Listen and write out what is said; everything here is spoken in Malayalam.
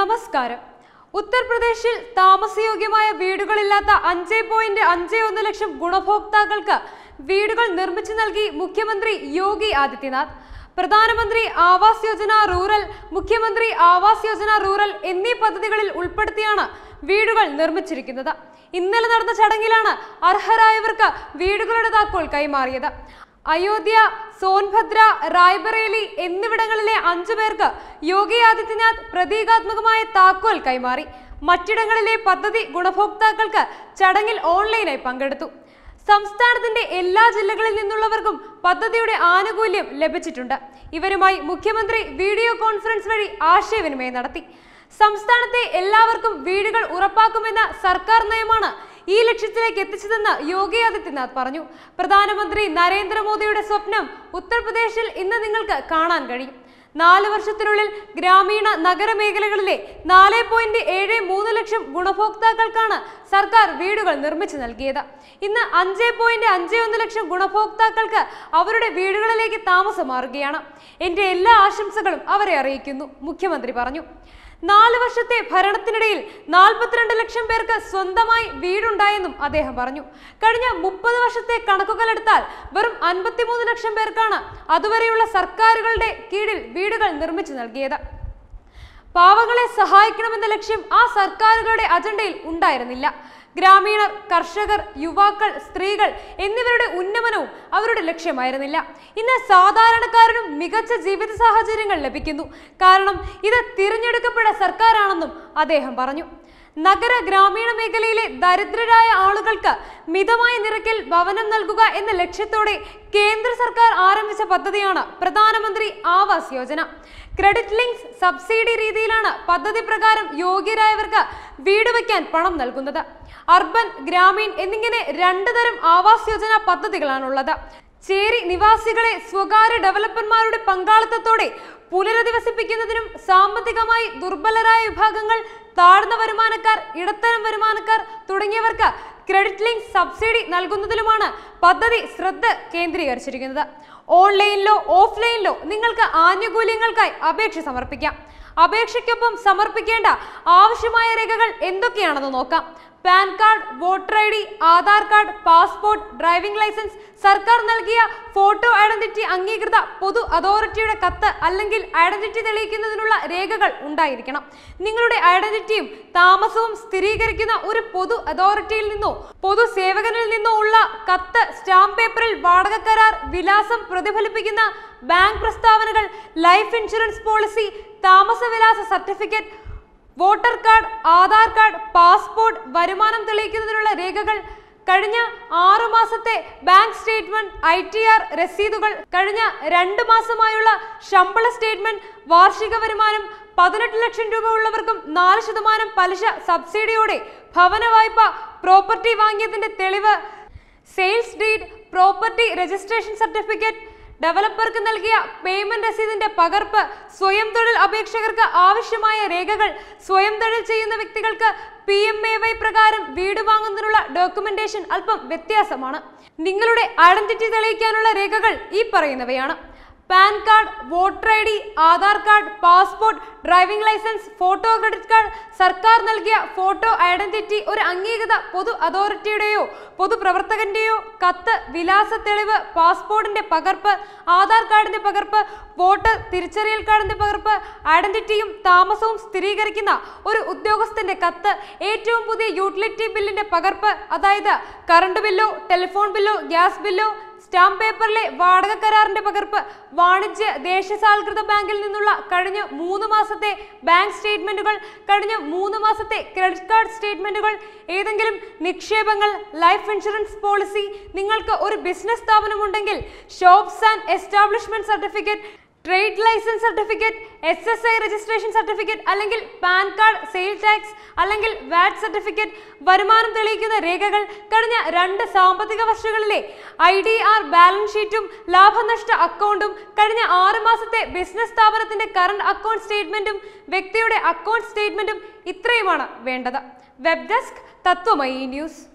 നമസ്കാരം ഉത്തർപ്രദേശിൽ താമസയോഗ്യമായ വീടുകളില്ലാത്ത അഞ്ച് പോയിന്റ് അഞ്ച് ഒന്ന് ലക്ഷം ഗുണഭോക്താക്കൾക്ക് വീടുകൾ നിർമ്മിച്ചു നൽകി മുഖ്യമന്ത്രി യോഗി ആദിത്യനാഥ് പ്രധാനമന്ത്രി ആവാസ് യോജന റൂറൽ മുഖ്യമന്ത്രി ആവാസ് യോജന റൂറൽ എന്നീ പദ്ധതികളിൽ ഉൾപ്പെടുത്തിയാണ് വീടുകൾ നിർമ്മിച്ചിരിക്കുന്നത് ഇന്നലെ നടന്ന ചടങ്ങിലാണ് അർഹരായവർക്ക് വീടുകളുടെ താക്കോൽ കൈമാറിയത് അയോധ്യ സോൻഭദ്ര റായ്ബറേലി എന്നിവിടങ്ങളിലെ അഞ്ചു പേർക്ക് യോഗി ആദിത്യനാഥ് പ്രതീകാത്മകമായ താക്കോൽ കൈമാറി മറ്റിടങ്ങളിലെ പദ്ധതി ഗുണഭോക്താക്കൾക്ക് ചടങ്ങിൽ ഓൺലൈനായി പങ്കെടുത്തു സംസ്ഥാനത്തിന്റെ എല്ലാ ജില്ലകളിൽ നിന്നുള്ളവർക്കും പദ്ധതിയുടെ ആനുകൂല്യം ലഭിച്ചിട്ടുണ്ട് ഇവരുമായി മുഖ്യമന്ത്രി വീഡിയോ കോൺഫറൻസ് വഴി ആശയവിനിമയം നടത്തി സംസ്ഥാനത്തെ എല്ലാവർക്കും വീടുകൾ ഉറപ്പാക്കുമെന്ന സർക്കാർ നയമാണ് ഈ ലക്ഷ്യത്തിലേക്ക് എത്തിച്ചതെന്ന് യോഗി ആദിത്യനാഥ് പറഞ്ഞു പ്രധാനമന്ത്രി നരേന്ദ്രമോദിയുടെ സ്വപ്നം ഉത്തർപ്രദേശിൽ ഇന്ന് നിങ്ങൾക്ക് കാണാൻ കഴിയും നാല് വർഷത്തിനുള്ളിൽ ഗ്രാമീണ നഗരമേഖലകളിലെ നാല് പോയിന്റ് ഏഴ് മൂന്ന് ലക്ഷം ഗുണഭോക്താക്കൾക്കാണ് സർക്കാർ വീടുകൾ നിർമ്മിച്ചു നൽകിയത് ഇന്ന് അഞ്ച് പോയിന്റ് അഞ്ച് ഒന്ന് ലക്ഷം ഗുണഭോക്താക്കൾക്ക് അവരുടെ വീടുകളിലേക്ക് താമസം മാറുകയാണ് എൻ്റെ എല്ലാ ആശംസകളും അവരെ അറിയിക്കുന്നു മുഖ്യമന്ത്രി പറഞ്ഞു നാല് വർഷത്തെ ഭരണത്തിനിടയിൽ നാൽപ്പത്തിരണ്ട് ലക്ഷം പേർക്ക് സ്വന്തമായി വീടുണ്ടായെന്നും അദ്ദേഹം പറഞ്ഞു കഴിഞ്ഞ മുപ്പത് വർഷത്തെ കണക്കുകളെടുത്താൽ വെറും അൻപത്തിമൂന്ന് ലക്ഷം പേർക്കാണ് അതുവരെയുള്ള സർക്കാരുകളുടെ കീഴിൽ വീടുകൾ നിർമ്മിച്ചു നൽകിയത് പാവങ്ങളെ സഹായിക്കണമെന്ന ലക്ഷ്യം ആ സർക്കാരുകളുടെ അജണ്ടയിൽ ഉണ്ടായിരുന്നില്ല ഗ്രാമീണർ കർഷകർ യുവാക്കൾ സ്ത്രീകൾ എന്നിവരുടെ ഉന്നമനവും അവരുടെ ലക്ഷ്യമായിരുന്നില്ല ഇന്ന് സാധാരണക്കാരനും മികച്ച ജീവിത സാഹചര്യങ്ങൾ ലഭിക്കുന്നു കാരണം ഇത് തിരഞ്ഞെടുക്കപ്പെട്ട സർക്കാരാണെന്നും അദ്ദേഹം പറഞ്ഞു നഗര ഗ്രാമീണ മേഖലയിലെ ദരിദ്രരായ ആളുകൾക്ക് മിതമായ നിരക്കിൽ ഭവനം നൽകുക എന്ന ലക്ഷ്യത്തോടെ കേന്ദ്ര സർക്കാർ ആരംഭിച്ച പദ്ധതിയാണ് Pradhan Mantri Awas Yojana credit links subsidy രീതിയിലാണ് പദ്ധതി പ്രകാരം യോഗ്യരായവർക്ക് വീട് വയ്ക്കാൻ പണം നൽകുന്നത് അർബൻ ഗ്രാമീൺ എന്നിങ്ങനെ രണ്ടു തരം ആവാസ് യോജന പദ്ധതികളാണുള്ളത് ചേരി നിവാസികളെ സ്വകാര്യ ഡെവലപ്പർമാരുടെ പങ്കാളിത്തത്തോടെ പുനരധിവസിപ്പിക്കുന്നതിനും സാമ്പത്തികമായി ദുർബലരായ വിഭാഗങ്ങൾ താഴ്ന്ന വരുമാനക്കാർ ഇടത്തരം വരുമാനക്കാർ തുടങ്ങിയവർക്ക് ക്രെഡിറ്റ് ലിങ്ക് സബ്സിഡി നൽകുന്നതിലുമാണ് പദ്ധതി ശ്രദ്ധ കേന്ദ്രീകരിച്ചിരിക്കുന്നത് ഓൺലൈനിലോ ഓഫ്ലൈനിലോ നിങ്ങൾക്ക് ആനുകൂല്യങ്ങൾക്കായി അപേക്ഷ സമർപ്പിക്കാം അപേക്ഷയ്ക്കൊപ്പം സമർപ്പിക്കേണ്ട ആവശ്യമായ രേഖകൾ എന്തൊക്കെയാണെന്ന് നോക്കാം PAN card voter I D Aadhaar card passport driving licence സർക്കാർ നൽകിയ ഫോട്ടോ ഐഡന്റിറ്റി അംഗീകൃത പൊതു അതോറിറ്റിയുടെ കത്ത് അല്ലെങ്കിൽ ഐഡന്റിറ്റി തെളിയിക്കുന്നതിനുള്ള രേഖകൾ ഉണ്ടായിരിക്കണം നിങ്ങളുടെ ഐഡന്റിറ്റിയും താമസവും സ്ഥിരീകരിക്കുന്ന ഒരു പൊതു അതോറിറ്റിയിൽ നിന്നോ പൊതു സേവകനിൽ നിന്നോ ഉള്ള കത്ത് സ്റ്റാമ്പ് പേപ്പറിൽ വാടക കരാർ വിലാസം പ്രതിഫലിപ്പിക്കുന്ന ബാങ്ക് പ്രസ്താവനകൾ ലൈഫ് ഇൻഷുറൻസ് പോളിസി താമസവിലാസ certificate voter card Aadhaar card passport വരുമാനം തെളിയിക്കുന്നതിനുള്ള രേഖകൾ കഴിഞ്ഞ ആറു മാസത്തെ bank statement I T R രസീതുകൾ കഴിഞ്ഞ രണ്ട് മാസമായുള്ള ശമ്പള സ്റ്റേറ്റ്മെന്റ് വാർഷിക വരുമാനം പതിനെട്ട് ലക്ഷം രൂപ ഉള്ളവർക്കും നാല് ശതമാനം പലിശ സബ്സിഡിയോടെ ഭവന വായ്പ പ്രോപ്പർട്ടി വാങ്ങിയതിന്റെ തെളിവ് sales deed property registration certificate ഡെവലപ്പർക്ക് നൽകിയ പേയ്മെന്റ് രസീതിന്റെ പകർപ്പ് സ്വയം തൊഴിൽ അപേക്ഷകർക്ക് ആവശ്യമായ രേഖകൾ സ്വയം തൊഴിൽ ചെയ്യുന്ന വ്യക്തികൾക്ക് പി എം എ വൈ പ്രകാരം വീട് വാങ്ങുന്നതിനുള്ള ഡോക്യുമെന്റേഷൻ അല്പം വ്യത്യാസമാണ് നിങ്ങളുടെ ഐഡന്റിറ്റി തെളിയിക്കാനുള്ള രേഖകൾ ഈ പറയുന്നവയാണ് PAN card voter I D Aadhaar card passport driving licence photo credit card സർക്കാർ നൽകിയ ഫോട്ടോ ഐഡന്റിറ്റി ഒരു അംഗീകൃത പൊതു അതോറിറ്റിയുടെയോ പൊതുപ്രവർത്തകന്റെയോ കത്ത് വിലാസ തെളിവ് പാസ്പോർട്ടിന്റെ പകർപ്പ് ആധാർ കാർഡിന്റെ പകർപ്പ് വോട്ടർ തിരിച്ചറിയൽ കാർഡിന്റെ പകർപ്പ് ഐഡന്റിറ്റിയും താമസവും സ്ഥിരീകരിക്കുന്ന ഒരു ഉദ്യോഗസ്ഥന്റെ കത്ത് ഏറ്റവും പുതിയ യൂട്ടിലിറ്റി ബില്ലിന്റെ പകർപ്പ് അതായത് കറണ്ട് ബില്ലോ ടെലിഫോൺ ബില്ലോ ഗ്യാസ് ബില്ലോ സ്റ്റാമ്പ് പേപ്പറിലെ വാടക കരാറിന്റെ പകർപ്പ് വാണിജ്യ ദേശസാൽകൃത ബാങ്കിൽ നിന്നുള്ള കഴിഞ്ഞ മൂന്ന് മാസത്തെ ബാങ്ക് സ്റ്റേറ്റ്മെന്റുകൾ കഴിഞ്ഞ മൂന്ന് മാസത്തെ ക്രെഡിറ്റ് കാർഡ് സ്റ്റേറ്റ്മെന്റുകൾ ഏതെങ്കിലും നിക്ഷേപങ്ങൾ ലൈഫ് ഇൻഷുറൻസ് പോളിസി നിങ്ങൾക്ക് ഒരു ബിസിനസ് സ്ഥാപനമുണ്ടെങ്കിൽ shops and establishment certificate trade licence certificate S S I registration certificate അല്ലെങ്കിൽ പാൻ കാർഡ് സെയിൽ ടാക്സ് അല്ലെങ്കിൽ വാറ്റ് സർട്ടിഫിക്കറ്റ് വരുമാനം തെളിയിക്കുന്ന രേഖകൾ കഴിഞ്ഞ രണ്ട് സാമ്പത്തിക വർഷങ്ങളിലെ ഐ ഡി ആർ ബാലൻസ് ഷീറ്റും ലാഭനഷ്ട അക്കൗണ്ടും കഴിഞ്ഞ ആറ് മാസത്തെ ബിസിനസ് സ്ഥാപനത്തിന്റെ കറണ്ട് അക്കൗണ്ട് സ്റ്റേറ്റ്മെന്റും വ്യക്തിയുടെ അക്കൗണ്ട് സ്റ്റേറ്റ്മെന്റും ഇത്രയുമാണ് വേണ്ടത് വെബ് ഡെസ്ക് തത്വമയി ന്യൂസ്